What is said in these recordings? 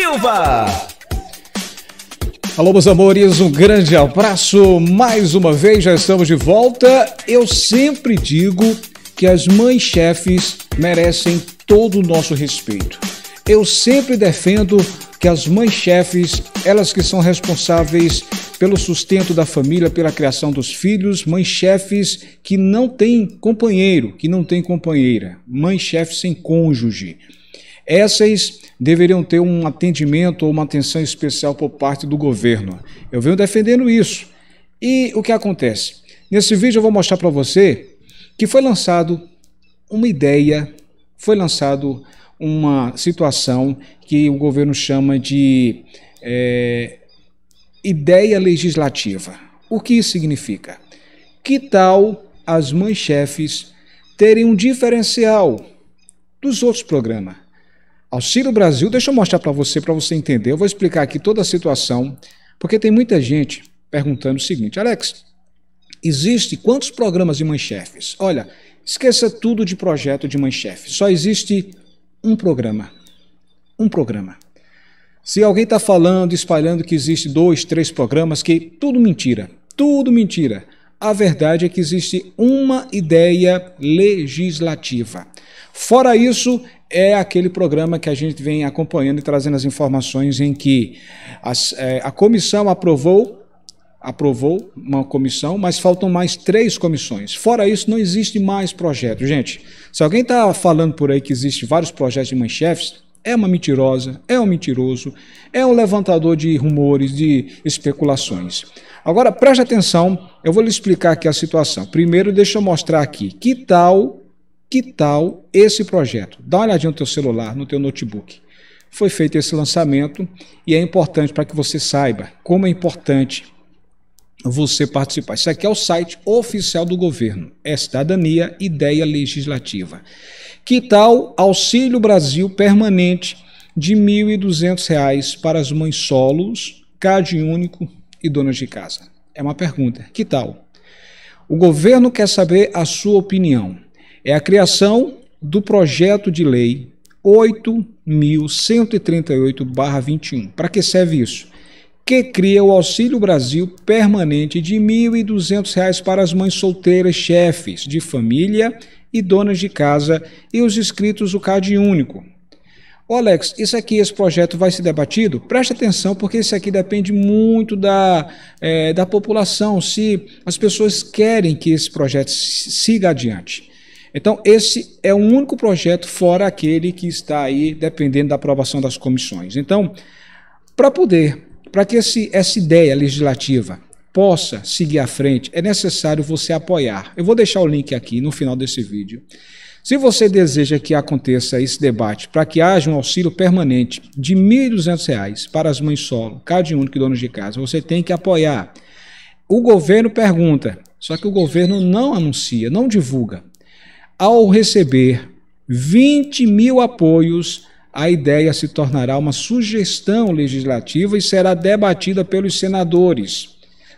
Silva. Alô, meus amores, um grande abraço. Mais uma vez, já estamos de volta. Eu sempre digo que as mães chefes merecem todo o nosso respeito. Eu sempre defendo que as mães chefes, elas que são responsáveis pelo sustento da família, pela criação dos filhos, mães chefes que não têm companheiro, que não têm companheira, mães chefes sem cônjuge essas deveriam ter um atendimento ou uma atenção especial por parte do governo. Eu venho defendendo isso. E o que acontece? Nesse vídeo eu vou mostrar para você que foi lançado uma ideia, foi lançado uma situação que o governo chama de é, ideia legislativa. O que isso significa? Que tal as mães-chefes terem um diferencial dos outros programas? Auxílio Brasil, deixa eu mostrar para você, para você entender. Eu vou explicar aqui toda a situação, porque tem muita gente perguntando o seguinte: Alex, existe quantos programas de mãe chefes? Olha, esqueça tudo de projeto de mãe chefe. Só existe um programa. Um programa. Se alguém está falando, espalhando que existe dois, três programas, que tudo mentira, tudo mentira. A verdade é que existe uma ideia legislativa. Fora isso, é aquele programa que a gente vem acompanhando e trazendo as informações em que as, é, a comissão aprovou, aprovou uma comissão, mas faltam mais três comissões. Fora isso, não existe mais projeto. Gente, se alguém está falando por aí que existe vários projetos de mãe-chefes, é uma mentirosa, é um mentiroso, é um levantador de rumores, de especulações. Agora, preste atenção, eu vou lhe explicar aqui a situação. Primeiro, deixa eu mostrar aqui. Que tal que tal esse projeto? Dá uma olhadinha no teu celular, no teu notebook. Foi feito esse lançamento e é importante para que você saiba como é importante você participar. Isso aqui é o site oficial do governo, é Cidadania Ideia Legislativa. Que tal Auxílio Brasil permanente de R$ 1.200 para as mães solos, Cade único e donas de casa? É uma pergunta. Que tal? O governo quer saber a sua opinião é a criação do projeto de lei 8.138-21. Para que serve isso? Que cria o Auxílio Brasil permanente de R$ 1.200 para as mães solteiras, chefes de família e donas de casa e os inscritos do CAD único. Ô Alex, isso aqui, esse projeto vai ser debatido? Preste atenção, porque isso aqui depende muito da, é, da população, se as pessoas querem que esse projeto siga adiante. Então, esse é o único projeto, fora aquele que está aí dependendo da aprovação das comissões. Então, para poder, para que esse, essa ideia legislativa possa seguir à frente, é necessário você apoiar. Eu vou deixar o link aqui no final desse vídeo. Se você deseja que aconteça esse debate para que haja um auxílio permanente de R$ 1.200 para as mães solo, cada único e donos de casa, você tem que apoiar. O governo pergunta, só que o governo não anuncia, não divulga. Ao receber 20 mil apoios, a ideia se tornará uma sugestão legislativa e será debatida pelos senadores.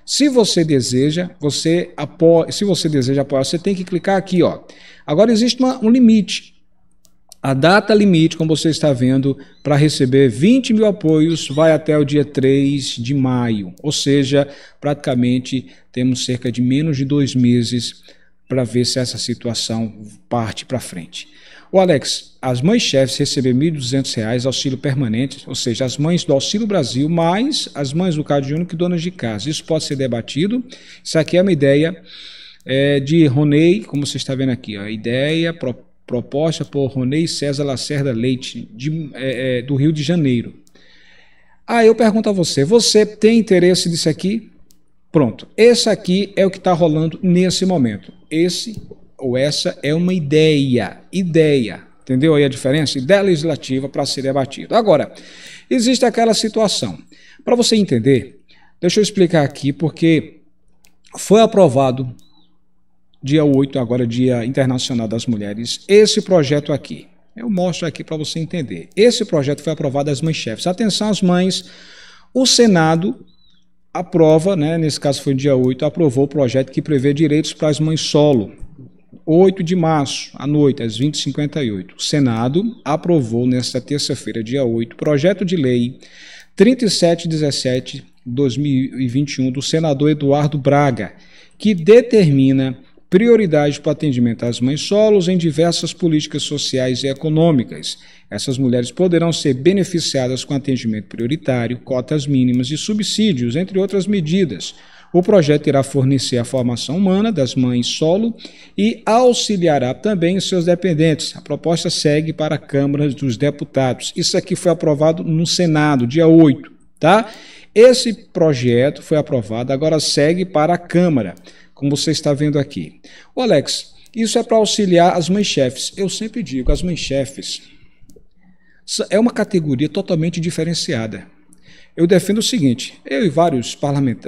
Se você deseja, você apoia, se você deseja apoiar, você tem que clicar aqui, ó. Agora existe uma, um limite. A data limite, como você está vendo, para receber 20 mil apoios vai até o dia 3 de maio. Ou seja, praticamente temos cerca de menos de dois meses para ver se essa situação parte para frente. O Alex, as mães chefes receberam R$ reais auxílio permanente, ou seja, as mães do Auxílio Brasil mais as mães do Cade Único e donas de casa. Isso pode ser debatido. Isso aqui é uma ideia é, de Ronei, como você está vendo aqui, a ideia pro, proposta por Ronei César Lacerda Leite, de, é, é, do Rio de Janeiro. Ah, eu pergunto a você, você tem interesse nisso aqui? Pronto, esse aqui é o que está rolando nesse momento. Esse ou essa é uma ideia, ideia. Entendeu aí a diferença? Ideia legislativa para ser debatida. Agora, existe aquela situação. Para você entender, deixa eu explicar aqui, porque foi aprovado dia 8, agora Dia Internacional das Mulheres, esse projeto aqui. Eu mostro aqui para você entender. Esse projeto foi aprovado às mães chefes. Atenção às mães. O Senado aprova, né, nesse caso foi dia 8, aprovou o projeto que prevê direitos para as mães solo. 8 de março, à noite, às 20h58. O Senado aprovou, nesta terça-feira, dia 8, projeto de lei 3717-2021 do senador Eduardo Braga, que determina prioridade para o atendimento às mães solos em diversas políticas sociais e econômicas. Essas mulheres poderão ser beneficiadas com atendimento prioritário, cotas mínimas e subsídios, entre outras medidas. O projeto irá fornecer a formação humana das mães solo e auxiliará também os seus dependentes. A proposta segue para a Câmara dos Deputados. Isso aqui foi aprovado no Senado, dia 8. Tá? Esse projeto foi aprovado, agora segue para a Câmara, como você está vendo aqui. O Alex, isso é para auxiliar as mães chefes. Eu sempre digo, as mães chefes é uma categoria totalmente diferenciada. Eu defendo o seguinte: eu e vários,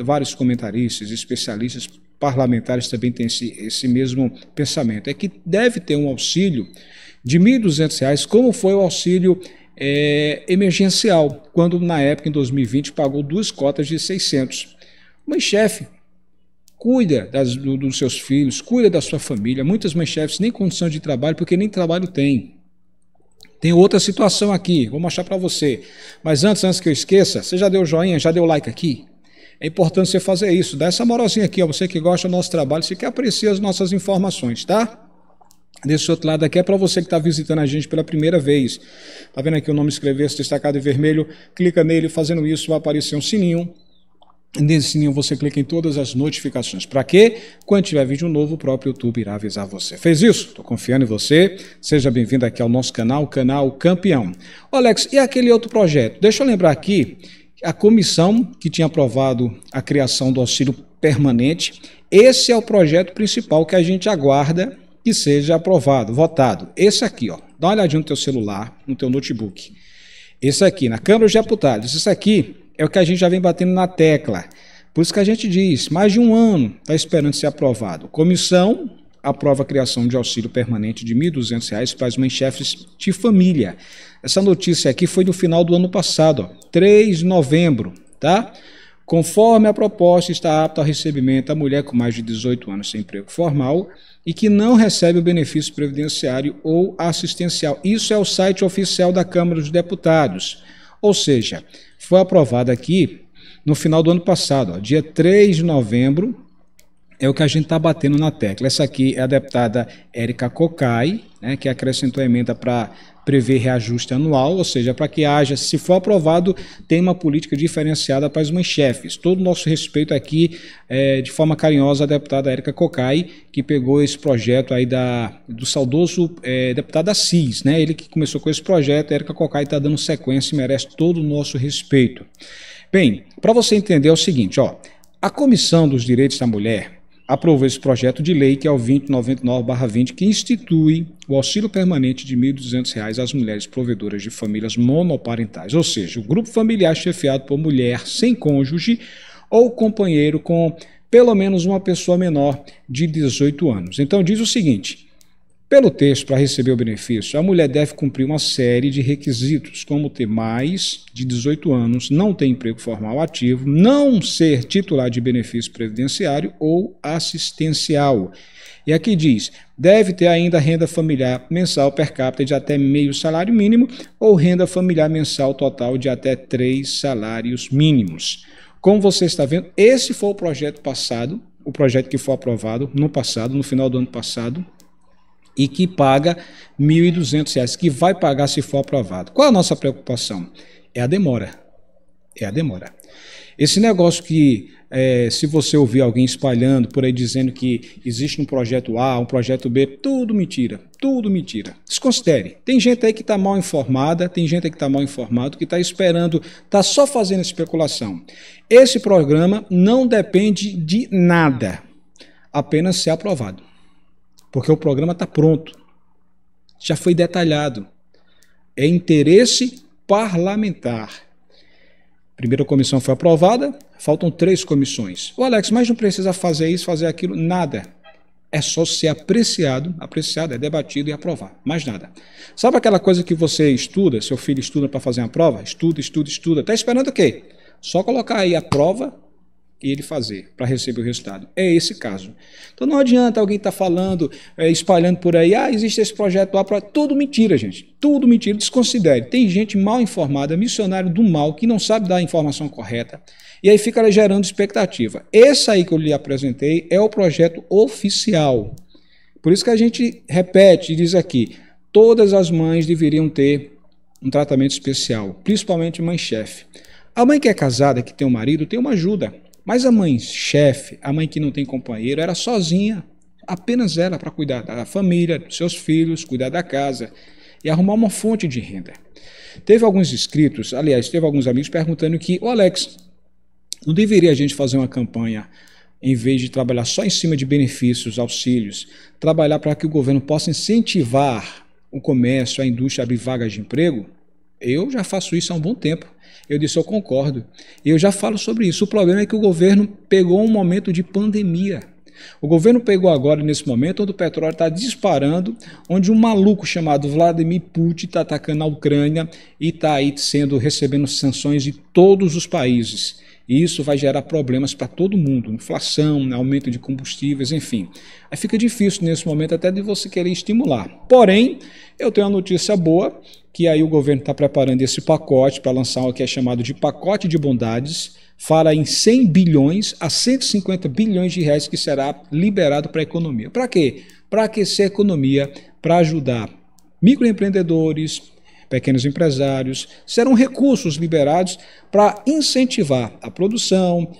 vários comentaristas, especialistas parlamentares também têm esse, esse mesmo pensamento. É que deve ter um auxílio de R$ 1.200, como foi o auxílio é, emergencial, quando na época, em 2020, pagou duas cotas de 600. Mãe chefe cuida das, do, dos seus filhos, cuida da sua família. Muitas mães chefes nem condição de trabalho, porque nem trabalho tem. Tem outra situação aqui, vou mostrar para você. Mas antes, antes que eu esqueça, você já deu joinha, já deu like aqui? É importante você fazer isso. Dá essa moralzinha aqui, ó, você que gosta do nosso trabalho, você que aprecia as nossas informações, tá? Desse outro lado aqui é para você que está visitando a gente pela primeira vez. Está vendo aqui o nome escrever se destacado em vermelho? Clica nele, fazendo isso vai aparecer um sininho. Nesse sininho você clica em todas as notificações. Para quê? Quando tiver vídeo novo, o próprio YouTube irá avisar você. Fez isso? Estou confiando em você. Seja bem-vindo aqui ao nosso canal, canal Campeão. Ô Alex, e aquele outro projeto? Deixa eu lembrar aqui a comissão que tinha aprovado a criação do auxílio permanente. Esse é o projeto principal que a gente aguarda que seja aprovado, votado. Esse aqui, ó, dá uma olhadinha no teu celular, no teu notebook. Esse aqui, na Câmara dos Deputados, Esse aqui é o que a gente já vem batendo na tecla. Por isso que a gente diz, mais de um ano está esperando ser aprovado. Comissão aprova a criação de auxílio permanente de R$ 1.200 para as mães chefes de família. Essa notícia aqui foi no final do ano passado, ó, 3 de novembro, tá? Conforme a proposta está apta ao recebimento, a mulher com mais de 18 anos sem emprego formal e que não recebe o benefício previdenciário ou assistencial. Isso é o site oficial da Câmara dos Deputados. Ou seja, foi aprovado aqui no final do ano passado, ó, dia 3 de novembro, é o que a gente está batendo na tecla. Essa aqui é a deputada Érica Cocai, né, que acrescentou a emenda para prevê reajuste anual, ou seja, para que haja, se for aprovado, tem uma política diferenciada para os chefes. Todo o nosso respeito aqui, é, de forma carinhosa, à deputada Érica Cocai, que pegou esse projeto aí da, do saudoso é, deputado Assis, né? ele que começou com esse projeto, Érica Cocai está dando sequência e merece todo o nosso respeito. Bem, para você entender é o seguinte, ó, a Comissão dos Direitos da Mulher, aprovou esse projeto de lei, que é o 2099-20, que institui o auxílio permanente de R$ 1.200 às mulheres provedoras de famílias monoparentais, ou seja, o grupo familiar chefiado por mulher sem cônjuge ou companheiro com pelo menos uma pessoa menor de 18 anos. Então, diz o seguinte pelo texto, para receber o benefício, a mulher deve cumprir uma série de requisitos, como ter mais de 18 anos, não ter emprego formal ativo, não ser titular de benefício previdenciário ou assistencial. E aqui diz: deve ter ainda renda familiar mensal per capita de até meio salário mínimo ou renda familiar mensal total de até três salários mínimos. Como você está vendo, esse foi o projeto passado, o projeto que foi aprovado no passado, no final do ano passado, e que paga R$ 1.200, que vai pagar se for aprovado. Qual a nossa preocupação? É a demora. É a demora. Esse negócio que, é, se você ouvir alguém espalhando por aí dizendo que existe um projeto A, um projeto B, tudo mentira, tudo mentira. Desconsidere. Tem gente aí que está mal informada, tem gente aí que está mal informado, que está esperando, está só fazendo especulação. Esse programa não depende de nada, apenas ser aprovado porque o programa está pronto, já foi detalhado. É interesse parlamentar. A primeira comissão foi aprovada, faltam três comissões. O Alex, mas não precisa fazer isso, fazer aquilo, nada. É só ser apreciado, apreciado, é debatido e aprovar, mais nada. Sabe aquela coisa que você estuda, seu filho estuda para fazer uma prova? Estuda, estuda, estuda. Está esperando o quê? Só colocar aí a prova ele fazer para receber o resultado. É esse caso. Então não adianta alguém estar tá falando, é, espalhando por aí, ah, existe esse projeto lá, pra... tudo mentira, gente. Tudo mentira, desconsidere. Tem gente mal informada, missionário do mal, que não sabe dar a informação correta, e aí fica gerando expectativa. Esse aí que eu lhe apresentei é o projeto oficial. Por isso que a gente repete e diz aqui, todas as mães deveriam ter um tratamento especial, principalmente mãe chefe. A mãe que é casada, que tem um marido, tem uma ajuda. Mas a mãe chefe, a mãe que não tem companheiro, era sozinha, apenas ela, para cuidar da família, dos seus filhos, cuidar da casa e arrumar uma fonte de renda. Teve alguns inscritos, aliás, teve alguns amigos perguntando que, o Alex, não deveria a gente fazer uma campanha em vez de trabalhar só em cima de benefícios, auxílios, trabalhar para que o governo possa incentivar o comércio, a indústria a abrir vagas de emprego? Eu já faço isso há um bom tempo. Eu disse, eu concordo. Eu já falo sobre isso. O problema é que o governo pegou um momento de pandemia. O governo pegou agora, nesse momento, onde o petróleo está disparando, onde um maluco chamado Vladimir Putin está atacando a Ucrânia e está aí sendo, recebendo sanções de todos os países. E isso vai gerar problemas para todo mundo, inflação, aumento de combustíveis, enfim. Aí fica difícil nesse momento até de você querer estimular. Porém, eu tenho uma notícia boa, que aí o governo está preparando esse pacote para lançar o que é chamado de pacote de bondades, fala em 100 bilhões a 150 bilhões de reais que será liberado para a economia. Para quê? Para aquecer a economia, para ajudar microempreendedores, pequenos empresários, serão recursos liberados para incentivar a produção,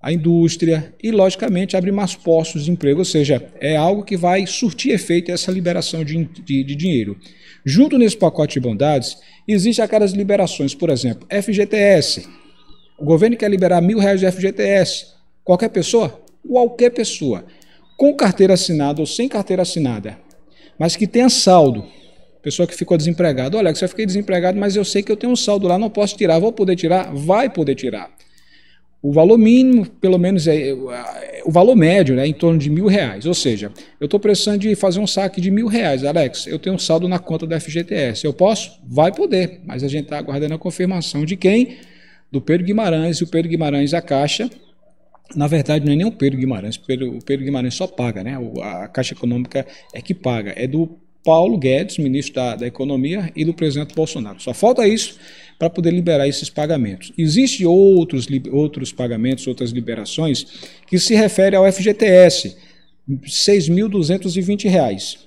a indústria e, logicamente, abrir mais postos de emprego, ou seja, é algo que vai surtir efeito essa liberação de, de, de dinheiro. Junto nesse pacote de bondades, existe aquelas liberações, por exemplo, FGTS. O governo quer liberar mil reais de FGTS. Qualquer pessoa? Qualquer pessoa. Com carteira assinada ou sem carteira assinada, mas que tenha saldo Pessoa que ficou desempregada. Olha, eu fiquei desempregado, mas eu sei que eu tenho um saldo lá, não posso tirar. Vou poder tirar? Vai poder tirar. O valor mínimo, pelo menos, é, é o valor médio né, é em torno de mil reais. Ou seja, eu estou precisando de fazer um saque de mil reais. Alex, eu tenho um saldo na conta da FGTS. Eu posso? Vai poder. Mas a gente está aguardando a confirmação de quem? Do Pedro Guimarães. E o Pedro Guimarães, a Caixa, na verdade, não é nem o Pedro Guimarães. O Pedro, o Pedro Guimarães só paga, né? A Caixa Econômica é que paga. É do Paulo Guedes, ministro da, da Economia, e do presidente Bolsonaro. Só falta isso para poder liberar esses pagamentos. Existem outros, outros pagamentos, outras liberações, que se refere ao FGTS, R$ 6.220.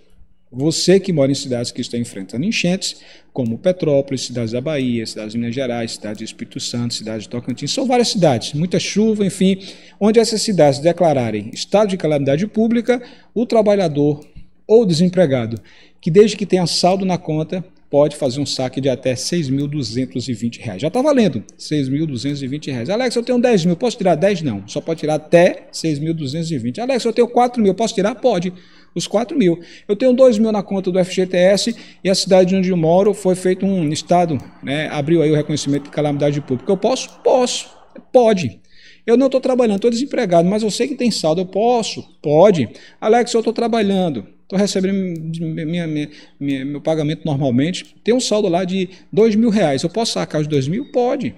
Você que mora em cidades que estão enfrentando enchentes, como Petrópolis, cidades da Bahia, cidades de Minas Gerais, cidades de Espírito Santo, cidades de Tocantins, são várias cidades, muita chuva, enfim, onde essas cidades declararem estado de calamidade pública, o trabalhador ou desempregado, que desde que tenha saldo na conta, pode fazer um saque de até R$ 6.220. Já está valendo, R$ 6.220. Alex, eu tenho R$ mil, posso tirar 10.000? Não, só pode tirar até 6.220. Alex, eu tenho R$ mil, posso tirar? Pode, os R$ mil. Eu tenho R$ mil na conta do FGTS e a cidade onde eu moro foi feito um estado, né, abriu aí o reconhecimento de calamidade pública. Eu posso? Posso, pode. Eu não estou trabalhando, estou desempregado, mas eu sei que tem saldo, eu posso? Pode. Alex, eu estou trabalhando estou recebendo minha, minha, minha, meu pagamento normalmente, tem um saldo lá de dois mil reais, eu posso sacar os dois mil? Pode,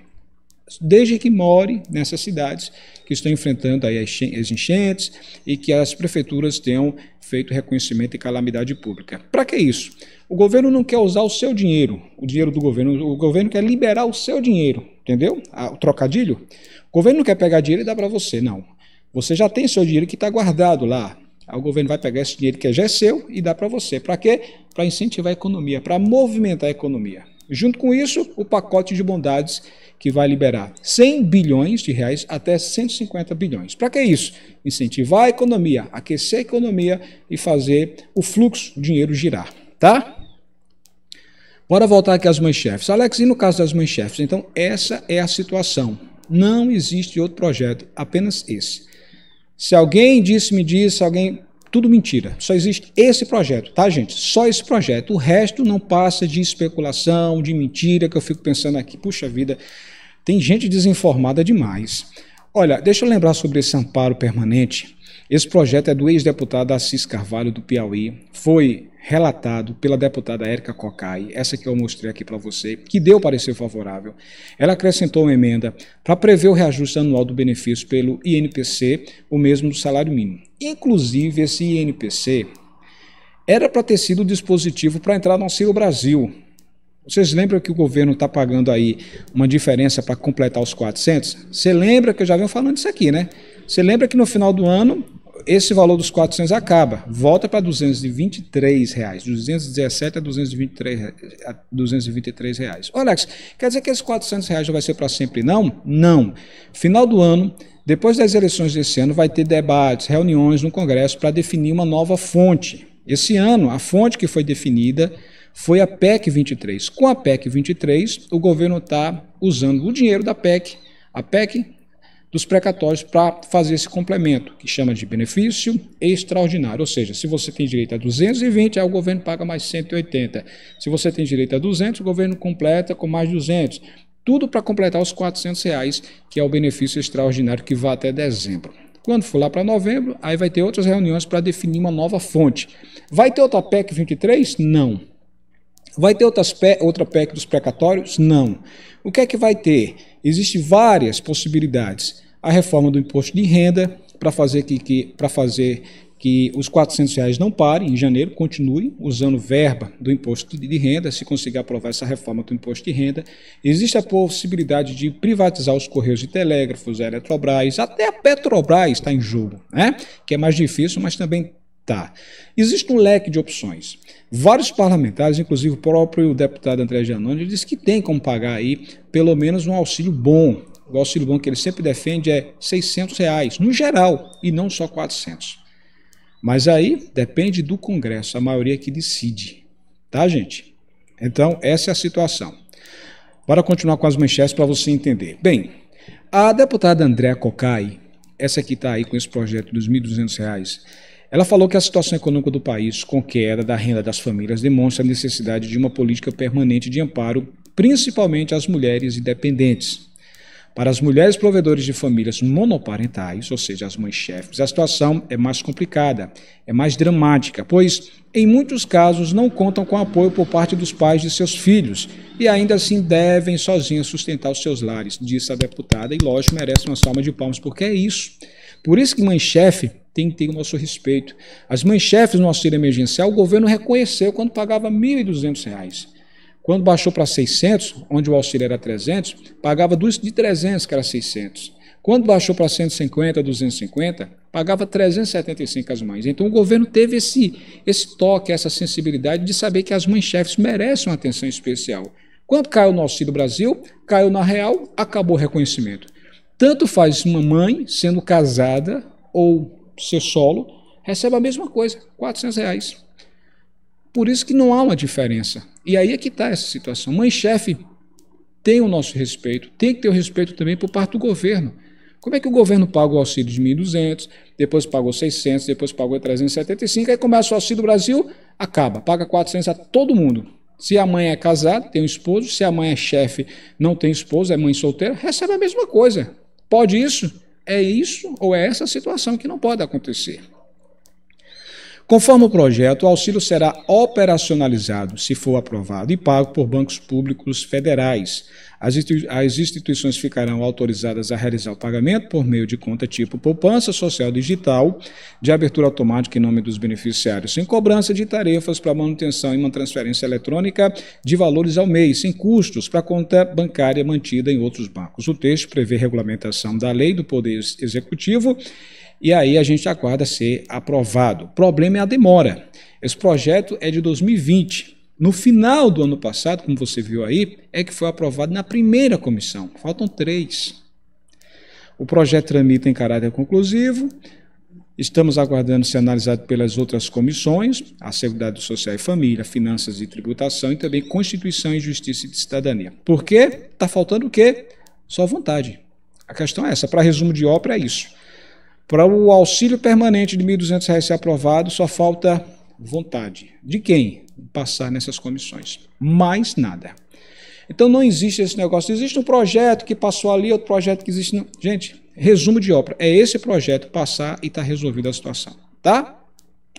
desde que more nessas cidades que estão enfrentando aí as enchentes e que as prefeituras tenham feito reconhecimento e calamidade pública. Para que isso? O governo não quer usar o seu dinheiro, o dinheiro do governo, o governo quer liberar o seu dinheiro, entendeu? O trocadilho. O governo não quer pegar dinheiro e dar para você, não. Você já tem seu dinheiro que está guardado lá, Aí o governo vai pegar esse dinheiro que já é seu e dá para você. Para quê? Para incentivar a economia, para movimentar a economia. Junto com isso, o pacote de bondades que vai liberar 100 bilhões de reais até 150 bilhões. Para que isso? Incentivar a economia, aquecer a economia e fazer o fluxo de dinheiro girar, tá? Bora voltar aqui às mães chefes. Alex, e no caso das mães chefes? Então, essa é a situação. Não existe outro projeto, apenas esse. Se alguém disse, me disse, alguém. Tudo mentira. Só existe esse projeto, tá, gente? Só esse projeto. O resto não passa de especulação, de mentira, que eu fico pensando aqui, puxa vida, tem gente desinformada demais. Olha, deixa eu lembrar sobre esse amparo permanente. Esse projeto é do ex-deputado Assis Carvalho, do Piauí. Foi relatado pela deputada Érica Cocai, essa que eu mostrei aqui para você, que deu parecer favorável. Ela acrescentou uma emenda para prever o reajuste anual do benefício pelo INPC, o mesmo do salário mínimo. Inclusive, esse INPC era para ter sido o dispositivo para entrar no Auxílio Brasil, vocês lembram que o governo está pagando aí uma diferença para completar os 400? Você lembra que eu já venho falando isso aqui, né? Você lembra que no final do ano esse valor dos 400 acaba, volta para 223 reais, 217 a 223, a 223 reais. Ô Alex, quer dizer que esses 400 reais já vai ser para sempre, não? Não. Final do ano, depois das eleições desse ano, vai ter debates, reuniões no Congresso para definir uma nova fonte. Esse ano, a fonte que foi definida foi a PEC 23. Com a PEC 23, o governo está usando o dinheiro da PEC. A PEC dos precatórios para fazer esse complemento, que chama de benefício extraordinário. Ou seja, se você tem direito a 220, aí o governo paga mais 180. Se você tem direito a 200, o governo completa com mais 200. Tudo para completar os 400 reais, que é o benefício extraordinário que vai até dezembro. Quando for lá para novembro, aí vai ter outras reuniões para definir uma nova fonte. Vai ter outra PEC 23? Não. Vai ter outras outra PEC dos precatórios? Não. O que é que vai ter? Existem várias possibilidades a reforma do imposto de renda para fazer que, que para fazer que os R$ reais não parem em janeiro, continuem usando verba do imposto de renda, se conseguir aprovar essa reforma do imposto de renda. Existe a possibilidade de privatizar os Correios e Telégrafos, a Eletrobras, até a Petrobras está em jogo, né? que é mais difícil, mas também está. Existe um leque de opções. Vários parlamentares, inclusive o próprio deputado André Janone, disse que tem como pagar aí pelo menos um auxílio bom, igual o bom que ele sempre defende, é 600 reais, no geral, e não só 400. Mas aí depende do Congresso, a maioria é que decide, tá, gente? Então, essa é a situação. Para continuar com as manchetes para você entender. Bem, a deputada Andréa Cocai, essa que está aí com esse projeto dos R$ 1.200, ela falou que a situação econômica do país, com queda da renda das famílias, demonstra a necessidade de uma política permanente de amparo, principalmente às mulheres independentes. Para as mulheres provedoras de famílias monoparentais, ou seja, as mães chefes, a situação é mais complicada, é mais dramática, pois em muitos casos não contam com apoio por parte dos pais de seus filhos e ainda assim devem sozinhas sustentar os seus lares, disse a deputada, e lógico merece uma salva de palmas, porque é isso. Por isso que mãe chefe tem que ter o nosso respeito. As mães chefes no auxílio emergencial, o governo reconheceu quando pagava R$ 1.200. Quando baixou para 600, onde o auxílio era 300, pagava de 300, que era 600. Quando baixou para 150, 250, pagava 375 as mães. Então o governo teve esse, esse toque, essa sensibilidade de saber que as mães chefes merecem uma atenção especial. Quando caiu no auxílio Brasil, caiu na real, acabou o reconhecimento. Tanto faz uma mãe sendo casada ou ser solo, recebe a mesma coisa, 400 reais. Por isso que não há uma diferença. E aí é que está essa situação. Mãe-chefe tem o nosso respeito, tem que ter o respeito também por parte do governo. Como é que o governo paga o auxílio de 1.200, depois pagou 600, depois pagou 375, aí começa o auxílio do Brasil, acaba, paga 400 a todo mundo. Se a mãe é casada, tem um esposo, se a mãe é chefe, não tem esposo, é mãe solteira, recebe a mesma coisa. Pode isso? É isso ou é essa situação que não pode acontecer. Conforme o projeto, o auxílio será operacionalizado, se for aprovado, e pago por bancos públicos federais. As instituições ficarão autorizadas a realizar o pagamento por meio de conta tipo poupança social digital, de abertura automática em nome dos beneficiários, sem cobrança de tarefas para manutenção e uma transferência eletrônica de valores ao mês, sem custos para conta bancária mantida em outros bancos. O texto prevê regulamentação da lei do Poder Executivo e aí a gente aguarda ser aprovado. O problema é a demora. Esse projeto é de 2020. No final do ano passado, como você viu aí, é que foi aprovado na primeira comissão. Faltam três. O projeto tramita em caráter conclusivo. Estamos aguardando ser analisado pelas outras comissões, a Seguridade Social e Família, Finanças e Tributação e também Constituição e Justiça e Cidadania. Por quê? Está faltando o quê? Só vontade. A questão é essa. Para resumo de ópera, é isso. Para o auxílio permanente de R$ 1.200 ser aprovado, só falta vontade. De quem? Passar nessas comissões. Mais nada. Então não existe esse negócio. Existe um projeto que passou ali, outro projeto que existe. Não. Gente, resumo de obra. É esse projeto passar e está resolvida a situação. Tá?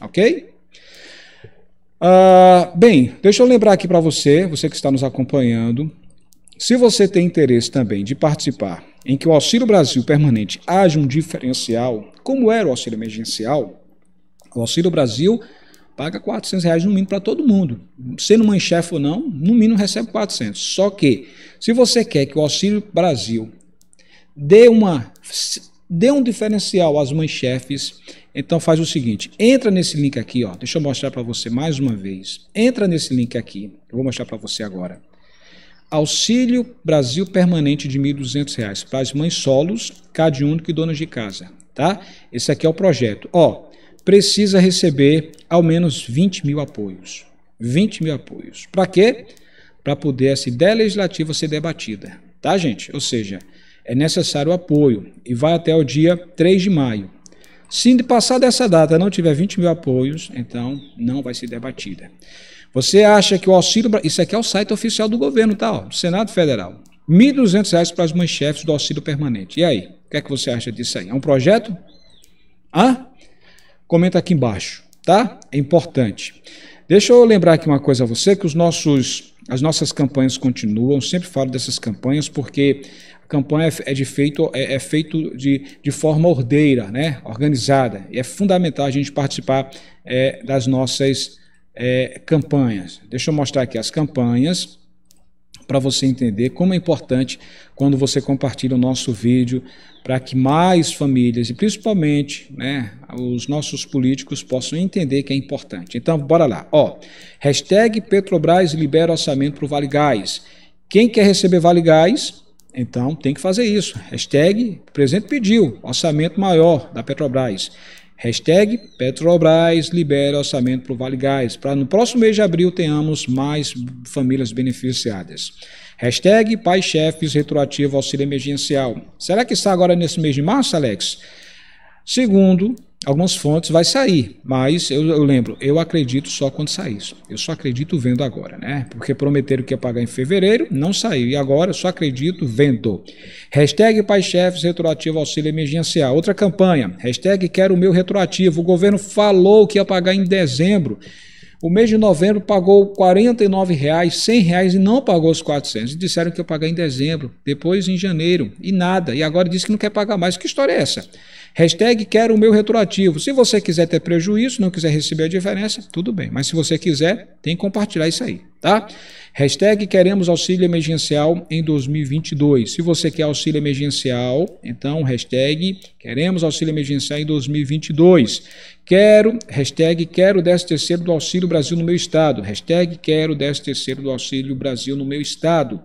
Ok? Uh, bem, deixa eu lembrar aqui para você, você que está nos acompanhando, se você tem interesse também de participar em que o Auxílio Brasil permanente haja um diferencial, como era o auxílio emergencial, o Auxílio Brasil paga 400 reais no mínimo para todo mundo. Sendo mãe chefe ou não, no mínimo recebe 400. Só que, se você quer que o Auxílio Brasil dê, uma, dê um diferencial às mães chefes, então faz o seguinte, entra nesse link aqui, ó. deixa eu mostrar para você mais uma vez. Entra nesse link aqui, eu vou mostrar para você agora. Auxílio Brasil Permanente de R$ 1.200 para as mães solos, Único e donas de casa, tá? Esse aqui é o projeto. Ó, precisa receber ao menos 20 mil apoios. 20 mil apoios. Para quê? Para poder essa ideia legislativa ser debatida, tá, gente? Ou seja, é necessário apoio e vai até o dia 3 de maio. Se de passar dessa data não tiver 20 mil apoios, então não vai ser debatida. Você acha que o auxílio. Isso aqui é o site oficial do governo, tá? Ó, do Senado Federal. R$ 1.200 para as chefes do auxílio permanente. E aí? O que é que você acha disso aí? É um projeto? Hã? Comenta aqui embaixo, tá? É importante. Deixa eu lembrar aqui uma coisa a você, que os nossos, as nossas campanhas continuam, eu sempre falo dessas campanhas, porque a campanha é, é, de feito, é, é feito de, de forma ordeira, né? organizada, e é fundamental a gente participar é, das nossas é, campanhas. Deixa eu mostrar aqui as campanhas para você entender como é importante quando você compartilha o nosso vídeo para que mais famílias e principalmente né, os nossos políticos possam entender que é importante. Então, bora lá. Ó, hashtag Petrobras libera orçamento para o Vale Gás. Quem quer receber Vale Gás, então tem que fazer isso. Hashtag, o presidente pediu orçamento maior da Petrobras. Hashtag Petrobras libera orçamento para o Vale Gás, para no próximo mês de abril tenhamos mais famílias beneficiadas. Hashtag Pai Chefes retroativo auxílio emergencial. Será que está agora nesse mês de março, Alex? Segundo, algumas fontes vai sair, mas eu, eu, lembro, eu acredito só quando sai isso. Eu só acredito vendo agora, né? Porque prometeram que ia pagar em fevereiro, não saiu. E agora eu só acredito vendo. Hashtag PaiChefes retroativo auxílio emergencial. Outra campanha, hashtag quero o meu retroativo. O governo falou que ia pagar em dezembro. O mês de novembro pagou R$ reais, R$ e não pagou os 400. E disseram que eu paguei em dezembro, depois em janeiro e nada. E agora diz que não quer pagar mais. Que história é essa? Hashtag quero o meu retroativo. Se você quiser ter prejuízo, não quiser receber a diferença, tudo bem. Mas se você quiser, tem que compartilhar isso aí, tá? Hashtag queremos auxílio emergencial em 2022. Se você quer auxílio emergencial, então hashtag queremos auxílio emergencial em 2022. Quero, hashtag quero 10 terceiro do Auxílio Brasil no meu estado. Hashtag quero 10 terceiro do Auxílio Brasil no meu estado.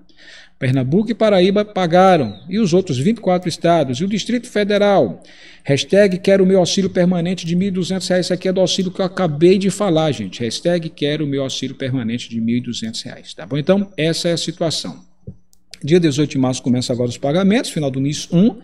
Pernambuco e Paraíba pagaram, e os outros 24 estados, e o Distrito Federal. Hashtag quero o meu auxílio permanente de R$ 1.200. Esse aqui é do auxílio que eu acabei de falar, gente. Hashtag quero o meu auxílio permanente de R$ 1.200. Tá bom? Então, essa é a situação. Dia 18 de março começa agora os pagamentos, final do mês 1.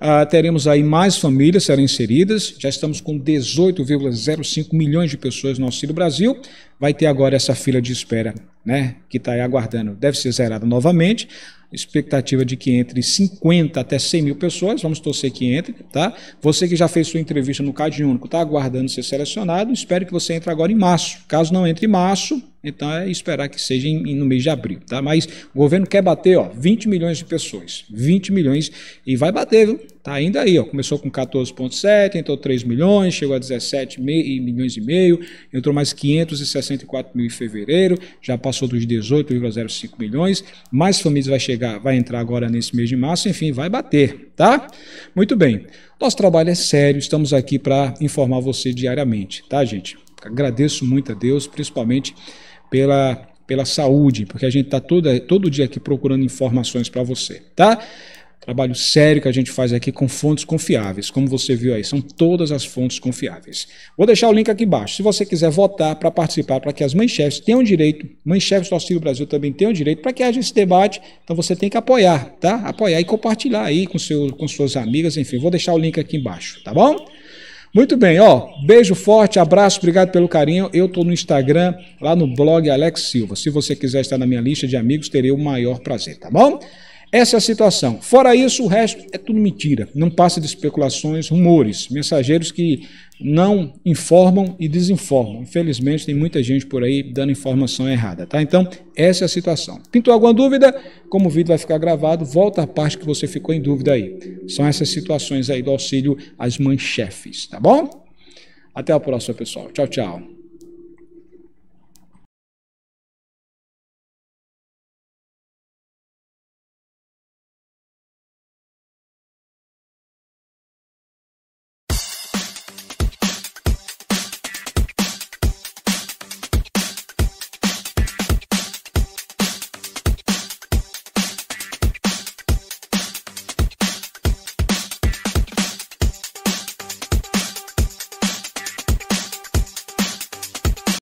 Ah, teremos aí mais famílias serão inseridas. Já estamos com 18,05 milhões de pessoas no Auxílio Brasil. Vai ter agora essa fila de espera, né? Que está aí aguardando. Deve ser zerada novamente. Expectativa de que entre 50 até 100 mil pessoas. Vamos torcer que entre, tá? Você que já fez sua entrevista no Cade Único, está aguardando ser selecionado. Espero que você entre agora em março. Caso não entre em março, então é esperar que seja em, no mês de abril, tá? Mas o governo quer bater, ó, 20 milhões de pessoas, 20 milhões e vai bater, viu? Tá ainda aí, ó, começou com 14.7, entrou 3 milhões, chegou a 17 mei, milhões e meio, entrou mais 564 mil em fevereiro, já passou dos 18,05 milhões, mais famílias vai chegar, vai entrar agora nesse mês de março, enfim, vai bater, tá? Muito bem. Nosso trabalho é sério, estamos aqui para informar você diariamente, tá, gente? Agradeço muito a Deus, principalmente pela, pela saúde, porque a gente está todo, todo dia aqui procurando informações para você, tá? Trabalho sério que a gente faz aqui com fontes confiáveis, como você viu aí, são todas as fontes confiáveis. Vou deixar o link aqui embaixo. Se você quiser votar para participar, para que as mães chefes tenham direito, mães chefes do Auxílio Brasil também tenham direito, para que haja esse debate, então você tem que apoiar, tá? Apoiar e compartilhar aí com, seu, com suas amigas, enfim. Vou deixar o link aqui embaixo, tá bom? Muito bem, ó. Beijo forte, abraço, obrigado pelo carinho. Eu tô no Instagram, lá no blog Alex Silva. Se você quiser estar na minha lista de amigos, terei o maior prazer, tá bom? Essa é a situação. Fora isso, o resto é tudo mentira. Não passa de especulações, rumores, mensageiros que não informam e desinformam. Infelizmente, tem muita gente por aí dando informação errada, tá? Então, essa é a situação. Pintou alguma dúvida? Como o vídeo vai ficar gravado, volta à parte que você ficou em dúvida aí. São essas situações aí do auxílio às mães chefes, tá bom? Até a próxima, pessoal. Tchau, tchau.